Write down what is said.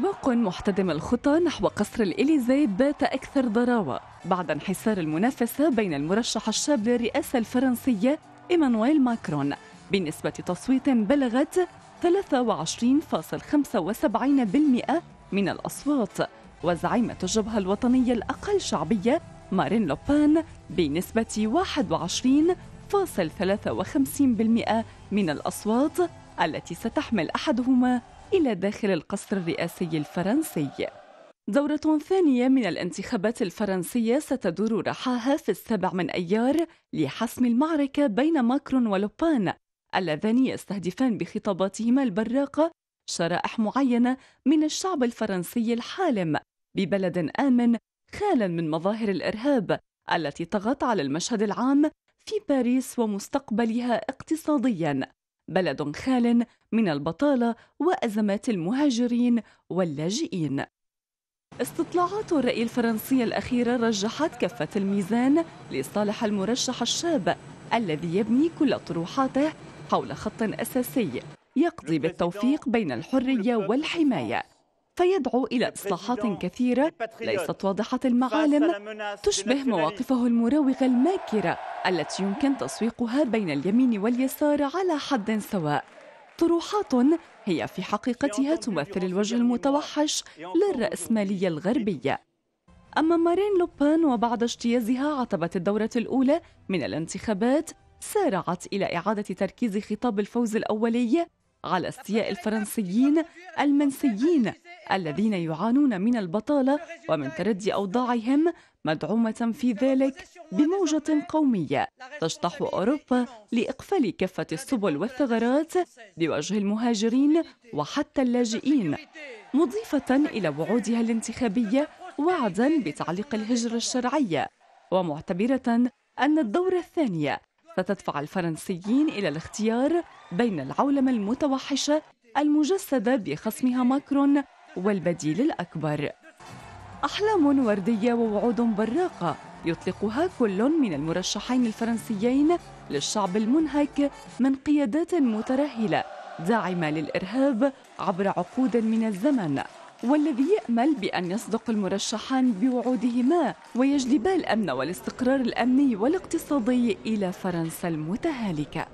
سباق محتدم الخطى نحو قصر الإليزي بات أكثر ضراوة بعد انحسار المنافسة بين المرشح الشاب للرئاسة الفرنسية إيمانويل ماكرون بنسبة تصويت بلغت 23.75% من الأصوات وزعيمة الجبهة الوطنية الأقل شعبية مارين لوبان بنسبة 21.53% من الأصوات التي ستحمل أحدهما إلى داخل القصر الرئاسي الفرنسي دورة ثانية من الانتخابات الفرنسية ستدور رحاها في السابع من أيار لحسم المعركة بين ماكرون ولوبان اللذان يستهدفان بخطاباتهما البراقة شرائح معينة من الشعب الفرنسي الحالم ببلد آمن خالا من مظاهر الإرهاب التي طغت على المشهد العام في باريس ومستقبلها اقتصاديا بلد خال من البطاله وازمات المهاجرين واللاجئين استطلاعات الرأي الفرنسية الأخيرة رجحت كفة الميزان لصالح المرشح الشاب الذي يبني كل طروحاته حول خط أساسي يقضي بالتوفيق بين الحرية والحماية فيدعو إلى إصلاحات كثيرة ليست واضحة المعالم تشبه مواقفه المراوغة الماكرة التي يمكن تسويقها بين اليمين واليسار على حد سواء طروحات هي في حقيقتها تمثل الوجه المتوحش للرأسمالية الغربية أما مارين لوبان وبعد اجتيازها عتبة الدورة الأولى من الانتخابات سارعت إلى إعادة تركيز خطاب الفوز الأولي على استياء الفرنسيين المنسيين الذين يعانون من البطالة ومن تردي أوضاعهم مدعومة في ذلك بموجة قومية تشطح أوروبا لإقفال كافة السبل والثغرات بوجه المهاجرين وحتى اللاجئين مضيفة إلى وعودها الانتخابية وعدا بتعليق الهجرة الشرعية ومعتبرة أن الدورة الثانية ستدفع الفرنسيين إلى الاختيار بين العولمة المتوحشة المجسدة بخصمها ماكرون والبديل الأكبر أحلام وردية ووعود براقة يطلقها كل من المرشحين الفرنسيين للشعب المنهك من قيادات مترهلة داعمة للإرهاب عبر عقود من الزمن والذي يأمل بأن يصدق المرشحان بوعودهما ويجلبا الأمن والاستقرار الأمني والاقتصادي إلى فرنسا المتهالكة